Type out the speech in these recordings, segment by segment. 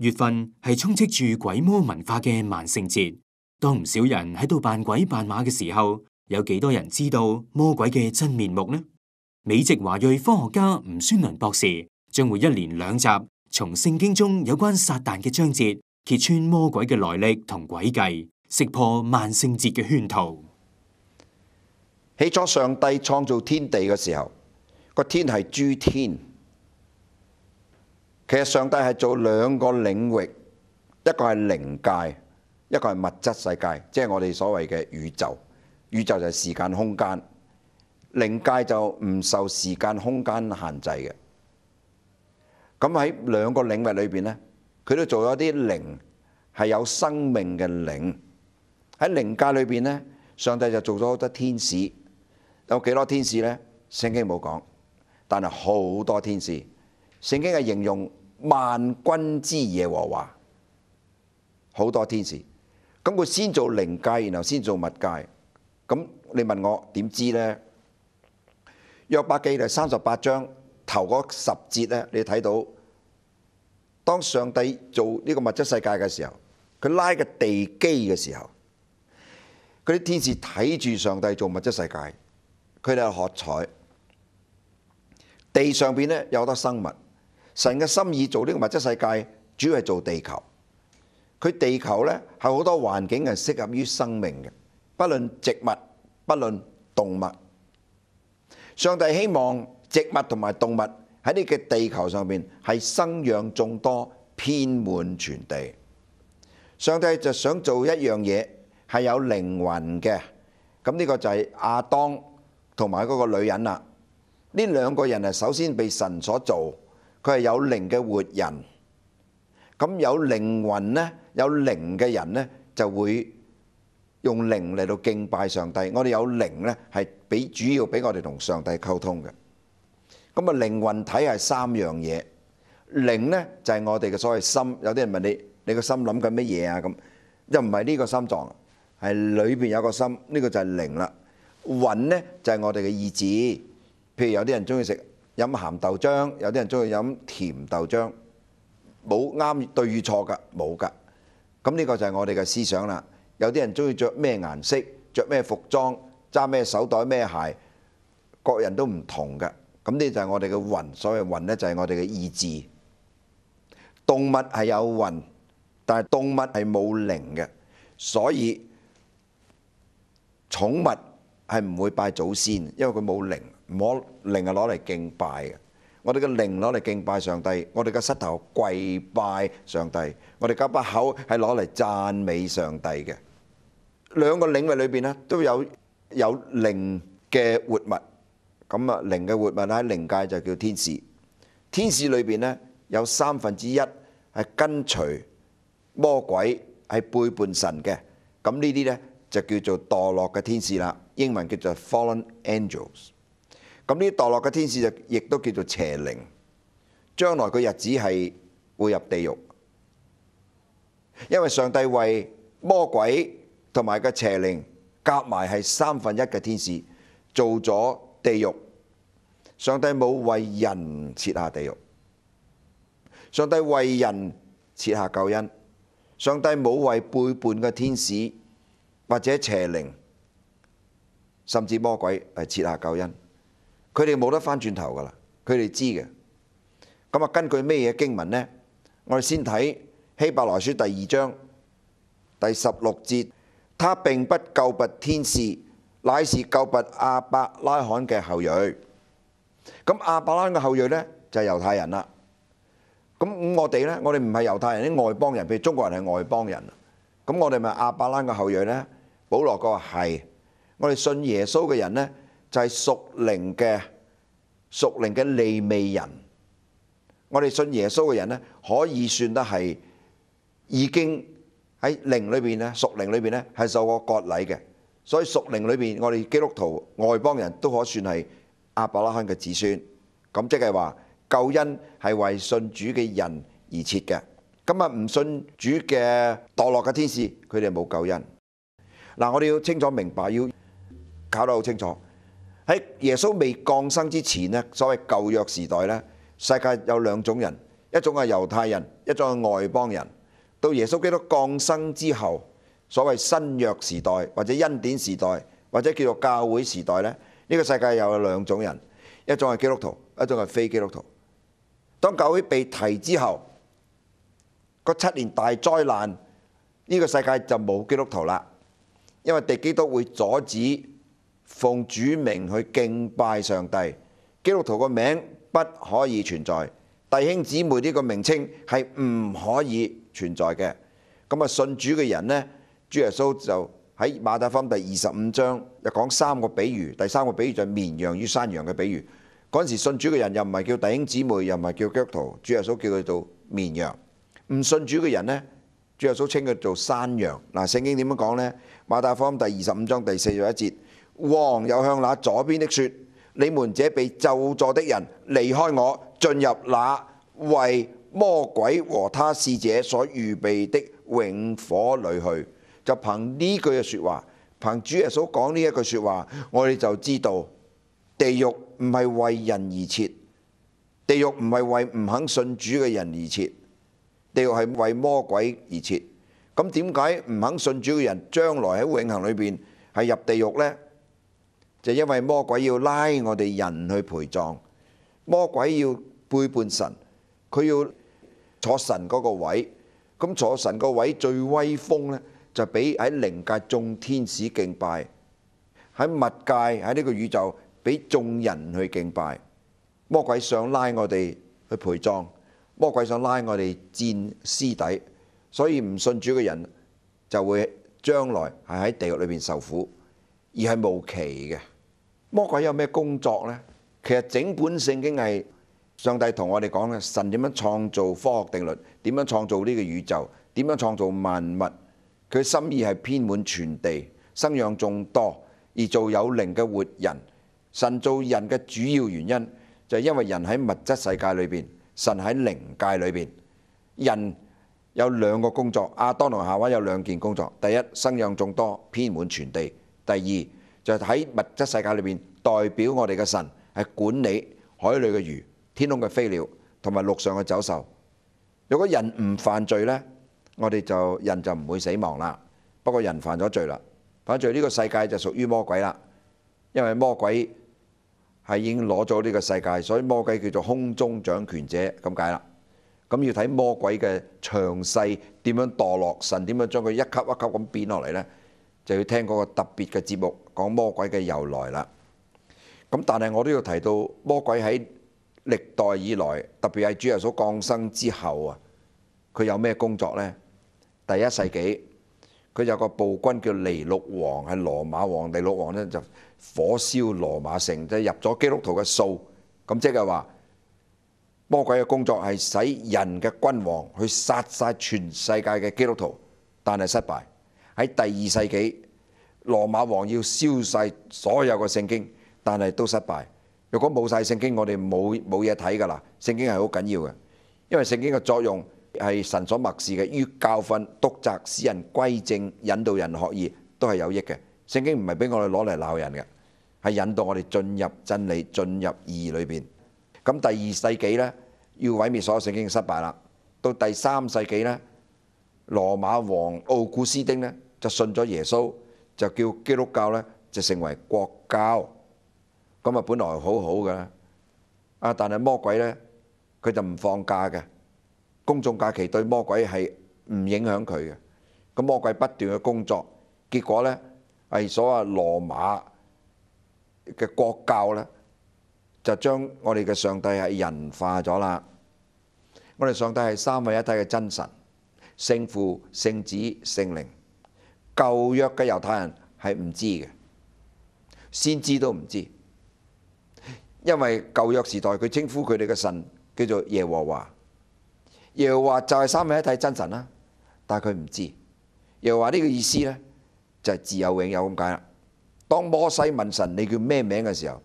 月份系充斥住鬼魔文化嘅万圣节，当唔少人喺度扮鬼扮马嘅时候，有几多人知道魔鬼嘅真面目呢？美籍华裔科学家吴宣伦博士将会一连两集，从圣经中有关撒旦嘅章节揭穿魔鬼嘅来历同诡计，识破万圣节嘅圈套。起初上帝创造天地嘅时候，个天系诸天。其實上帝係做兩個領域，一個係靈界，一個係物質世界，即係我哋所謂嘅宇宙。宇宙就係時間空間，靈界就唔受時間空間限制嘅。咁喺兩個領域裏邊咧，佢都做咗啲靈係有生命嘅靈喺靈界裏邊咧，上帝就做咗好多天使。有幾多天使咧？聖經冇講，但係好多天使。聖經嘅形容。萬軍之耶和華，好多天使。咁佢先做靈界，然後先做物界。咁你問我點知咧？約伯記第三十八章頭嗰十節咧，你睇到當上帝做呢個物質世界嘅時候，佢拉嘅地基嘅時候，嗰啲天使睇住上帝做物質世界，佢哋就喝彩。地上邊咧有好多生物。神嘅心意做呢个物质世界，主要系做地球。佢地球咧系好多环境系适合于生命嘅，不论植物，不论动物。上帝希望植物同埋动物喺呢个地球上边系生养眾多，遍滿全地。上帝就想做一样嘢，系有灵魂嘅。咁呢个就系亚当同埋嗰个女人啦。呢两个人系首先被神所做。佢係有靈嘅活人，咁有靈魂咧，有靈嘅人咧就會用靈嚟到敬拜上帝。我哋有靈咧，係俾主要俾我哋同上帝溝通嘅。咁啊，靈魂體係三樣嘢，靈咧就係我哋嘅所謂心。有啲人問你，你個心諗緊乜嘢啊？咁又唔係呢個心臟，係裏邊有個心，呢個就係靈啦。魂咧就係我哋嘅意志。譬如有啲人中意食。飲鹹豆漿，有啲人中意飲甜豆漿，冇啱對與錯㗎，冇噶。咁呢個就係我哋嘅思想啦。有啲人中意着咩顏色，着咩服裝，揸咩手袋咩鞋，各人都唔同嘅。咁呢就係我哋嘅魂。所謂魂咧，就係我哋嘅意志。動物係有魂，但係動物係冇靈嘅，所以寵物係唔會拜祖先，因為佢冇靈。好靈係攞嚟敬拜嘅，我哋嘅靈攞嚟敬拜上帝，我哋嘅膝頭跪拜上帝，我哋嘅把口係攞嚟讚美上帝嘅。兩個領域裏邊咧都有有靈嘅活物，咁啊靈嘅活物喺靈界就叫天使。天使裏邊咧有三分之一係跟隨魔鬼係背叛神嘅，咁呢啲咧就叫做墮落嘅天使啦。英文叫做 Fallen Angels。咁呢墮落嘅天使就亦都叫做邪靈，將來個日子係會入地獄，因為上帝為魔鬼同埋個邪靈夾埋係三分一嘅天使做咗地獄。上帝冇為人設下地獄，上帝為人設下救恩。上帝冇為背叛嘅天使或者邪靈甚至魔鬼係設下救恩。佢哋冇得翻轉頭噶啦，佢哋知嘅。咁啊，根據咩嘢經文呢？我哋先睇希伯來書第二章第十六節，他並不救拔天使，乃是救拔阿伯拉罕嘅後裔。咁阿伯拉罕嘅後裔呢，就係猶太人啦。咁我哋呢，我哋唔係猶太人，啲外邦人，譬如中國人係外邦人。咁我哋咪阿伯拉罕嘅後裔呢？保羅講係，我哋信耶穌嘅人呢。就係屬靈嘅屬靈嘅利未人，我哋信耶穌嘅人咧，可以算得係已經喺靈裏边咧，屬靈裏边咧係受过割禮嘅，所以屬靈裏边，我哋基督徒外邦人都可算係阿伯拉罕嘅子孫。咁即係話救恩係為信主嘅人而設嘅，咁啊，唔信主嘅墮落嘅天使，佢哋冇救恩。嗱，我哋要清楚明白，要搞得好清楚。喺耶穌未降生之前咧，所謂舊約時代咧，世界有兩種人，一種係猶太人，一種係外邦人。到耶穌基督降生之後，所謂新約時代或者恩典時代或者叫做教會時代咧，呢個世界又有兩種人，一種係基督徒，一種係非基督徒。當教會被提之後，個七年大災難，呢個世界就冇基督徒啦，因為敵基督會阻止。奉主名去敬拜上帝，基督徒個名不可以存在，弟兄姊妹呢個名稱係唔可以存在嘅。咁啊，信主嘅人呢，主耶穌就喺馬太福第二十五章又講三個比喻，第三個比喻就綿羊與山羊嘅比喻。嗰陣時信主嘅人又唔係叫弟兄姊妹，又唔係叫基督徒，主耶穌叫佢做綿羊。唔信主嘅人呢，主耶穌稱佢做山羊。嗱，聖經點樣講呢？馬太福第二十五章第四十一節。王又向那左邊的说：你們這被咒助的人，離開我，進入那為魔鬼和他使者所預備的永火裏去。就憑呢句嘅说話，憑主耶穌講呢一句说話，我哋就知道地獄唔係為人而設，地獄唔係為唔肯信主嘅人而設，地獄係為魔鬼而設。咁點解唔肯信主嘅人將來喺永恒裏边係入地獄呢？就因為魔鬼要拉我哋人去陪葬，魔鬼要背叛神，佢要坐神嗰個位，咁坐神個位最威風呢，就俾喺靈界眾天使敬拜，喺物界喺呢個宇宙俾眾人去敬拜。魔鬼想拉我哋去陪葬，魔鬼想拉我哋战屍底，所以唔信主嘅人就會將來係喺地獄裏边受苦。而係無期嘅魔鬼有咩工作呢？其實整本聖經係上帝同我哋講嘅。神點樣創造科學定律？點樣創造呢個宇宙？點樣創造萬物？佢心意係編滿全地，生養眾多，而做有靈嘅活人。神造人嘅主要原因就係因為人喺物質世界裏邊，神喺靈界裏邊。人有兩個工作，亞當同夏娃有兩件工作。第一，生養眾多，編滿全地。第二就喺物質世界裏面代表我哋嘅神係管理海裏嘅魚、天空嘅飛鳥同埋陸上嘅走獸。如果人唔犯罪呢，我哋就人就唔會死亡啦。不過人犯咗罪啦，犯罪呢個世界就屬於魔鬼啦。因為魔鬼係已經攞咗呢個世界，所以魔鬼叫做空中掌權者咁解啦。咁要睇魔鬼嘅詳細點樣墮落，神點樣將佢一級一級咁變落嚟呢？就要聽嗰個特別嘅節目，講魔鬼嘅由來啦。咁但係我都要提到魔鬼喺歷代以來，特別係主耶穌降生之後啊，佢有咩工作呢？第一世紀佢有個暴君叫尼禄王，係羅馬皇帝。尼禄王咧就火燒羅馬城，即係入咗基督徒嘅數。咁即係話魔鬼嘅工作係使人嘅君王去殺曬全世界嘅基督徒，但係失敗。喺第二世紀，羅馬王要燒晒所有嘅聖經，但係都失敗。如果冇晒聖經，我哋冇冇嘢睇㗎啦。聖經係好緊要嘅，因為聖經嘅作用係神所默示嘅，於教訓、督責、使人歸正、引導人學義，都係有益嘅。聖經唔係俾我哋攞嚟鬧人嘅，係引導我哋進入真理、進入義裏邊。咁第二世紀呢，要毀滅所有聖經失敗啦。到第三世紀呢。罗马王奥古斯丁咧就信咗耶稣，就叫基督教咧就成为国教。咁啊本来好好噶，啊但系魔鬼咧佢就唔放假嘅，公众假期对魔鬼系唔影响佢嘅。咁魔鬼不断嘅工作，结果咧系所谓罗马嘅国教咧就将我哋嘅上帝系人化咗啦。我哋上帝系三位一体嘅真神。聖父、聖子、聖靈，舊約嘅猶太人係唔知嘅，先知都唔知，因為舊約時代佢稱呼佢哋嘅神叫做耶和華，耶和華就係三位一體真神啦。但係佢唔知，又華呢個意思咧就係自有永有咁解啦。當摩西問神你叫咩名嘅時候，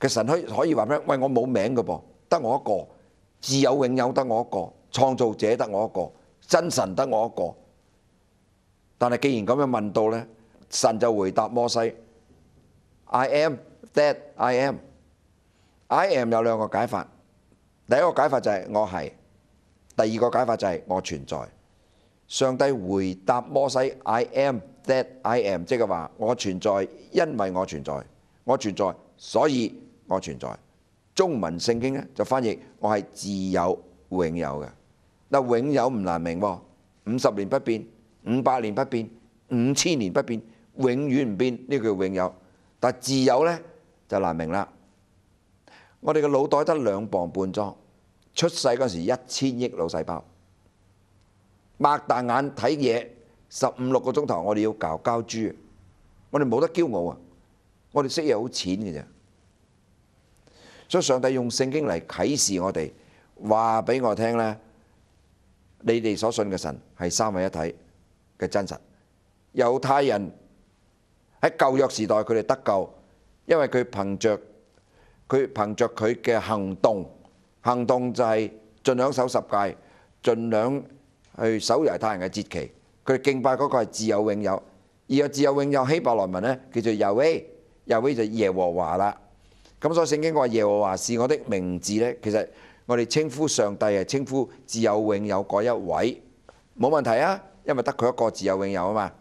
佢神可以可以話咩？喂，我冇名嘅噃，得我一個自有永有得我一個創造者得我一個。真神得我一个，但系既然咁样问到咧，神就回答摩西：I am that I am。I am 有两个解法，第一个解法就系我系，第二个解法就系我存在。上帝回答摩西：I am that I am，即系话我存在，因为我存在，我存在，所以我存在。中文圣经咧就翻译我系自有、永有嘅。嗱，永有唔難明喎，五十年不變，五百年不變，五千年不變，永遠唔變，呢叫永有。但自有呢，就難明啦。我哋嘅腦袋得兩磅半裝，出世嗰時一千億腦細胞，擘大眼睇嘢十五六個鐘頭，我哋要教教豬，我哋冇得驕傲啊，我哋識嘢好淺嘅啫。所以上帝用聖經嚟啟示我哋，話俾我聽咧。你哋所信嘅神系三位一体嘅真实。犹太人喺旧约时代佢哋得救，因为佢凭着佢凭着佢嘅行动，行动就系尽量守十诫，尽量去守犹太人嘅节期。佢敬拜嗰个系自有永有，而有自有永有希伯来文咧叫做犹威，犹威就耶和华啦。咁所以圣经话耶和华是我的名字咧，其实。我哋稱呼上帝係稱呼自有永有嗰一位，冇問題啊，因為得佢一個自有永有啊嘛。